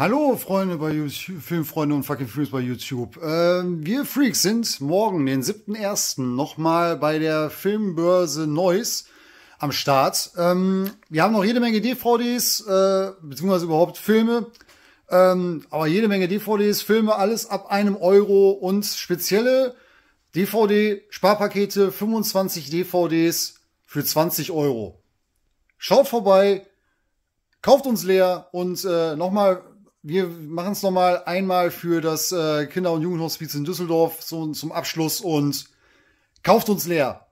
Hallo Freunde bei YouTube, Filmfreunde und fucking Freaks bei YouTube. Ähm, wir Freaks sind morgen, den 7.1., nochmal bei der Filmbörse Neuss am Start. Ähm, wir haben noch jede Menge DVDs, äh, beziehungsweise überhaupt Filme. Ähm, aber jede Menge DVDs, Filme, alles ab einem Euro und spezielle DVD-Sparpakete, 25 DVDs für 20 Euro. Schaut vorbei, kauft uns leer und äh, nochmal wir machen es nochmal einmal für das äh, Kinder- und Jugendhospiz in Düsseldorf so, zum Abschluss und kauft uns leer.